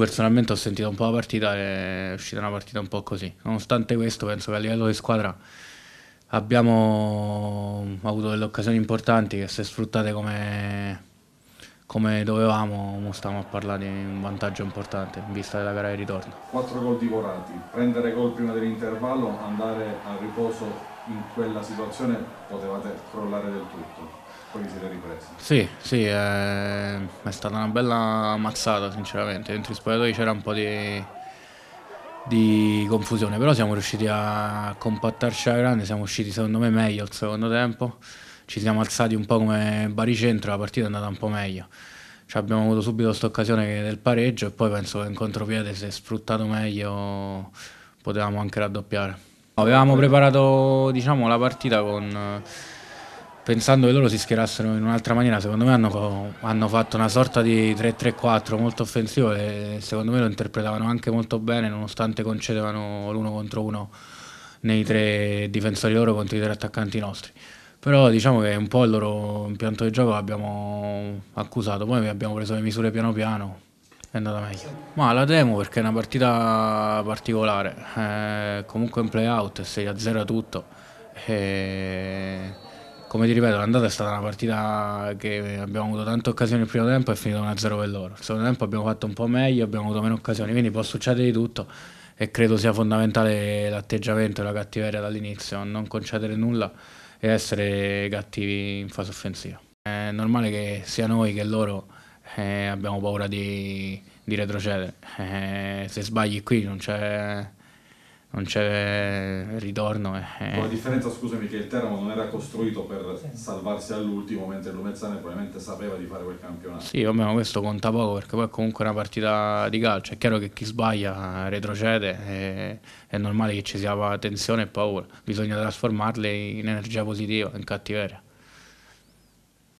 personalmente ho sentito un po' la partita, è uscita una partita un po' così. Nonostante questo, penso che a livello di squadra abbiamo avuto delle occasioni importanti che se sfruttate come, come dovevamo, stavamo a parlare di un vantaggio importante in vista della gara di ritorno. Quattro gol divorati, prendere gol prima dell'intervallo, andare al riposo in quella situazione potevate crollare del tutto. Poi vi siete ripresi. Sì, sì, è, è stata una bella ammazzata sinceramente. Dentro i spogliatoi c'era un po' di, di confusione, però siamo riusciti a compattarci alla grande, siamo usciti secondo me meglio al secondo tempo ci siamo alzati un po' come baricentro, la partita è andata un po' meglio. Cioè abbiamo avuto subito questa occasione del pareggio e poi penso che in contropiede se sfruttato meglio potevamo anche raddoppiare. Avevamo preparato diciamo, la partita con, pensando che loro si schierassero in un'altra maniera, secondo me hanno, hanno fatto una sorta di 3-3-4 molto offensivo e secondo me lo interpretavano anche molto bene nonostante concedevano l'uno contro uno nei tre difensori loro contro i tre attaccanti nostri. Però diciamo che un po' il loro impianto di gioco l'abbiamo accusato, poi abbiamo preso le misure piano piano, è andata meglio. Ma la demo perché è una partita particolare, eh, comunque in playout, 6 a 0 tutto. E come ti ripeto, l'andata è stata una partita che abbiamo avuto tante occasioni il primo tempo e è finita 1-0 per loro. Nel secondo tempo abbiamo fatto un po' meglio, abbiamo avuto meno occasioni, quindi può succedere di tutto e credo sia fondamentale l'atteggiamento e la cattiveria dall'inizio, non concedere nulla e essere cattivi in fase offensiva. È normale che sia noi che loro eh, abbiamo paura di, di retrocedere. Eh, se sbagli qui non c'è non c'è ritorno. Eh, eh. Con la differenza, scusami, che il Teramo non era costruito per salvarsi all'ultimo, mentre il Lumezzane probabilmente sapeva di fare quel campionato. Sì, almeno questo conta poco, perché poi è comunque una partita di calcio. È chiaro che chi sbaglia retrocede, e eh, è normale che ci sia tensione e paura. Bisogna trasformarle in energia positiva, in cattiveria.